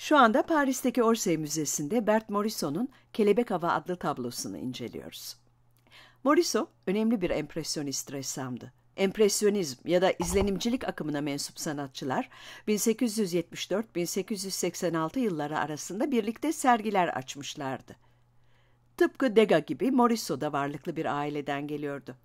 Şu anda Paris'teki Orsay Müzesi'nde Bert Morison'un Kelebek Hava adlı tablosunu inceliyoruz. Morrison önemli bir empresyonist ressamdı. Empresyonizm ya da izlenimcilik akımına mensup sanatçılar 1874-1886 yılları arasında birlikte sergiler açmışlardı. Tıpkı Degas gibi Morisot da varlıklı bir aileden geliyordu.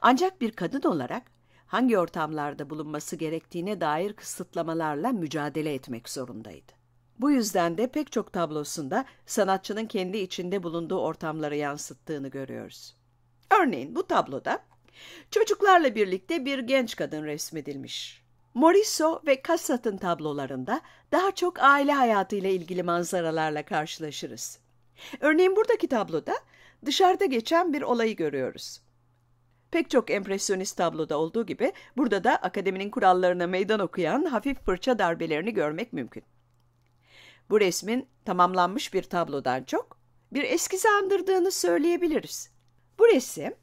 Ancak bir kadın olarak hangi ortamlarda bulunması gerektiğine dair kısıtlamalarla mücadele etmek zorundaydı. Bu yüzden de pek çok tablosunda sanatçının kendi içinde bulunduğu ortamları yansıttığını görüyoruz. Örneğin bu tabloda çocuklarla birlikte bir genç kadın resmedilmiş. Morisso ve Cassatt'ın tablolarında daha çok aile hayatıyla ilgili manzaralarla karşılaşırız. Örneğin buradaki tabloda dışarıda geçen bir olayı görüyoruz. Pek çok empresyonist tabloda olduğu gibi burada da akademinin kurallarına meydan okuyan hafif fırça darbelerini görmek mümkün. Bu resmin tamamlanmış bir tablodan çok bir eskizi andırdığını söyleyebiliriz. Bu resim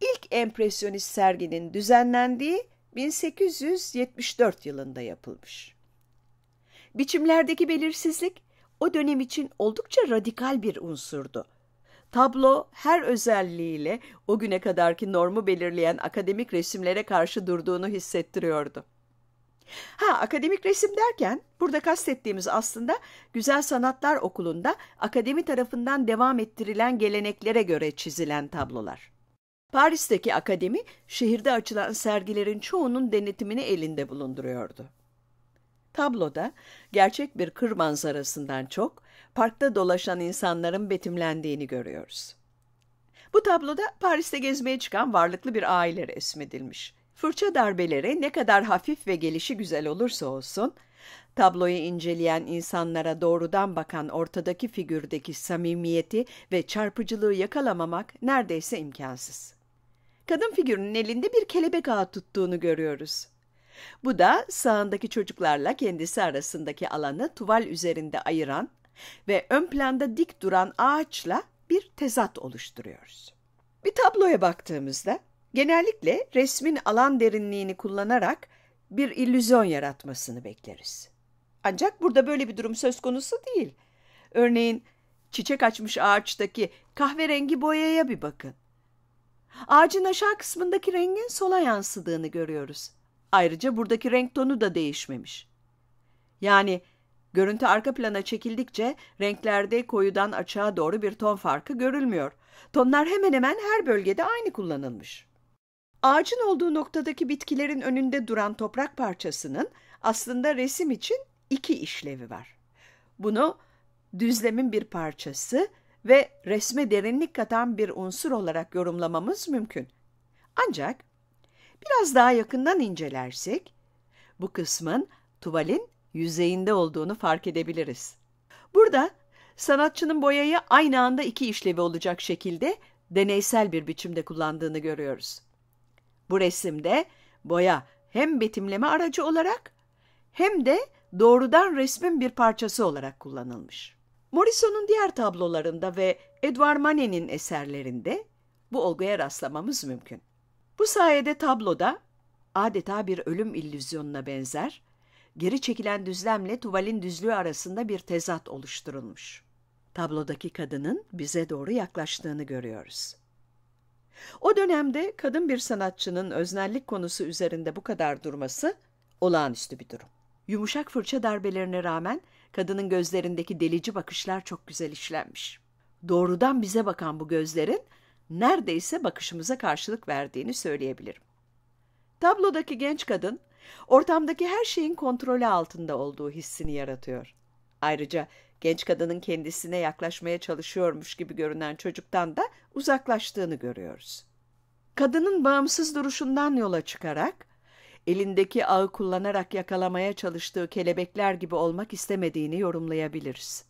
ilk empresyonist serginin düzenlendiği 1874 yılında yapılmış. Biçimlerdeki belirsizlik o dönem için oldukça radikal bir unsurdu. Tablo her özelliğiyle o güne kadarki normu belirleyen akademik resimlere karşı durduğunu hissettiriyordu. Ha akademik resim derken burada kastettiğimiz aslında Güzel Sanatlar Okulu'nda akademi tarafından devam ettirilen geleneklere göre çizilen tablolar. Paris'teki akademi şehirde açılan sergilerin çoğunun denetimini elinde bulunduruyordu. Tabloda gerçek bir kır manzarasından çok parkta dolaşan insanların betimlendiğini görüyoruz. Bu tabloda Paris'te gezmeye çıkan varlıklı bir aile resmedilmiş. Fırça darbeleri ne kadar hafif ve gelişi güzel olursa olsun, tabloyu inceleyen insanlara doğrudan bakan ortadaki figürdeki samimiyeti ve çarpıcılığı yakalamamak neredeyse imkansız. Kadın figürünün elinde bir kelebek ağı tuttuğunu görüyoruz. Bu da sağındaki çocuklarla kendisi arasındaki alanı tuval üzerinde ayıran ve ön planda dik duran ağaçla bir tezat oluşturuyoruz. Bir tabloya baktığımızda Genellikle resmin alan derinliğini kullanarak bir illüzyon yaratmasını bekleriz. Ancak burada böyle bir durum söz konusu değil. Örneğin çiçek açmış ağaçtaki kahverengi boyaya bir bakın. Ağacın aşağı kısmındaki rengin sola yansıdığını görüyoruz. Ayrıca buradaki renk tonu da değişmemiş. Yani görüntü arka plana çekildikçe renklerde koyudan açığa doğru bir ton farkı görülmüyor. Tonlar hemen hemen her bölgede aynı kullanılmış. Ağacın olduğu noktadaki bitkilerin önünde duran toprak parçasının aslında resim için iki işlevi var. Bunu düzlemin bir parçası ve resme derinlik katan bir unsur olarak yorumlamamız mümkün. Ancak biraz daha yakından incelersek bu kısmın tuvalin yüzeyinde olduğunu fark edebiliriz. Burada sanatçının boyayı aynı anda iki işlevi olacak şekilde deneysel bir biçimde kullandığını görüyoruz. Bu resimde boya hem betimleme aracı olarak hem de doğrudan resmin bir parçası olarak kullanılmış. Morrison'un diğer tablolarında ve Edouard Manet'in eserlerinde bu olguya rastlamamız mümkün. Bu sayede tabloda adeta bir ölüm illüzyonuna benzer, geri çekilen düzlemle tuvalin düzlüğü arasında bir tezat oluşturulmuş. Tablodaki kadının bize doğru yaklaştığını görüyoruz. O dönemde kadın bir sanatçının öznellik konusu üzerinde bu kadar durması olağanüstü bir durum. Yumuşak fırça darbelerine rağmen kadının gözlerindeki delici bakışlar çok güzel işlenmiş. Doğrudan bize bakan bu gözlerin neredeyse bakışımıza karşılık verdiğini söyleyebilirim. Tablodaki genç kadın ortamdaki her şeyin kontrolü altında olduğu hissini yaratıyor. Ayrıca genç kadının kendisine yaklaşmaya çalışıyormuş gibi görünen çocuktan da uzaklaştığını görüyoruz. Kadının bağımsız duruşundan yola çıkarak, elindeki ağı kullanarak yakalamaya çalıştığı kelebekler gibi olmak istemediğini yorumlayabiliriz.